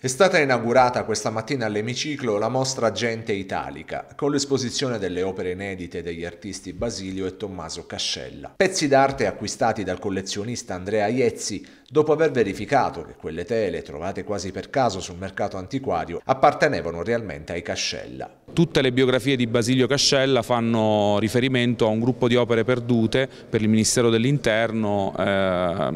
È stata inaugurata questa mattina all'emiciclo la mostra Gente Italica, con l'esposizione delle opere inedite degli artisti Basilio e Tommaso Cascella. Pezzi d'arte acquistati dal collezionista Andrea Iezzi dopo aver verificato che quelle tele, trovate quasi per caso sul mercato antiquario, appartenevano realmente ai Cascella. Tutte le biografie di Basilio Cascella fanno riferimento a un gruppo di opere perdute per il Ministero dell'Interno eh,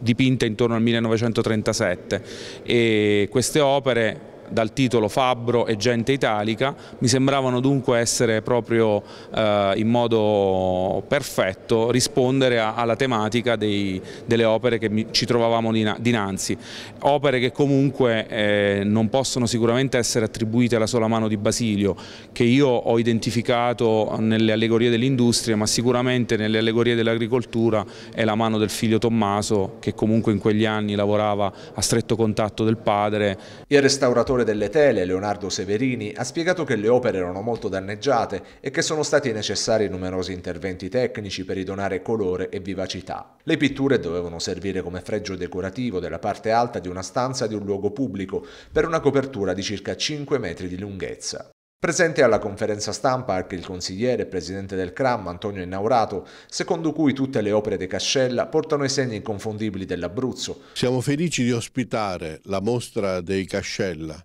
dipinte intorno al 1937 e queste opere dal titolo Fabbro e Gente Italica, mi sembravano dunque essere proprio eh, in modo perfetto rispondere a, alla tematica dei, delle opere che mi, ci trovavamo dinanzi, opere che comunque eh, non possono sicuramente essere attribuite alla sola mano di Basilio, che io ho identificato nelle allegorie dell'industria, ma sicuramente nelle allegorie dell'agricoltura è la mano del figlio Tommaso, che comunque in quegli anni lavorava a stretto contatto del padre. Il restauratore direttore delle tele, Leonardo Severini, ha spiegato che le opere erano molto danneggiate e che sono stati necessari numerosi interventi tecnici per ridonare colore e vivacità. Le pitture dovevano servire come fregio decorativo della parte alta di una stanza di un luogo pubblico per una copertura di circa 5 metri di lunghezza. Presente alla conferenza stampa anche il consigliere e presidente del CRAM Antonio Innaurato, secondo cui tutte le opere di Cascella portano i segni inconfondibili dell'Abruzzo. Siamo felici di ospitare la mostra dei Cascella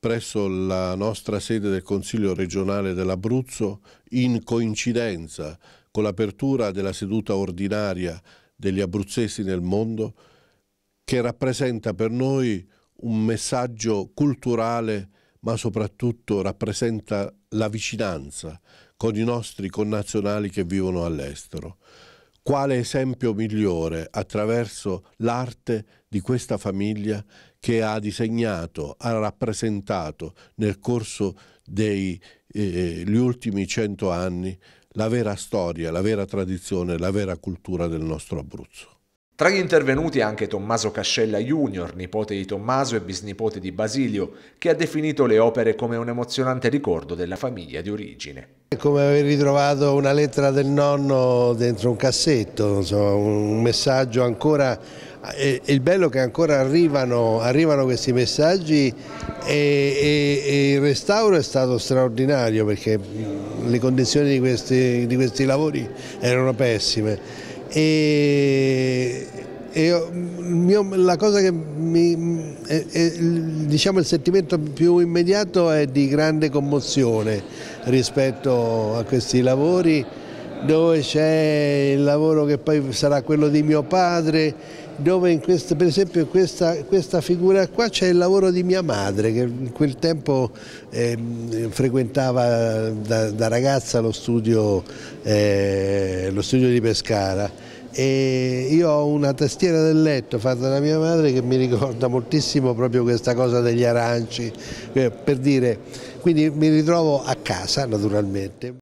presso la nostra sede del Consiglio regionale dell'Abruzzo in coincidenza con l'apertura della seduta ordinaria degli abruzzesi nel mondo che rappresenta per noi un messaggio culturale ma soprattutto rappresenta la vicinanza con i nostri connazionali che vivono all'estero. Quale esempio migliore attraverso l'arte di questa famiglia che ha disegnato, ha rappresentato nel corso degli eh, ultimi cento anni la vera storia, la vera tradizione, la vera cultura del nostro Abruzzo. Tra gli intervenuti anche Tommaso Cascella Junior, nipote di Tommaso e bisnipote di Basilio, che ha definito le opere come un emozionante ricordo della famiglia di origine. È come aver ritrovato una lettera del nonno dentro un cassetto, insomma, un messaggio ancora... il bello è che ancora arrivano, arrivano questi messaggi e, e, e, il restauro è stato straordinario perché le condizioni di questi, di questi lavori erano pessime e, e mio, mm, la cosa che mi, è, è, diciamo il sentimento più immediato è di grande commozione rispetto a questi lavori dove c'è il lavoro che poi sarà quello di mio padre, dove questa, per esempio in questa, questa figura qua c'è il lavoro di mia madre che in quel tempo eh, frequentava da, da, ragazza lo studio, eh, lo studio di Pescara e io ho una tastiera del letto fatta da mia madre che mi ricorda moltissimo proprio questa cosa degli aranci, eh, per dire, quindi mi ritrovo a casa naturalmente.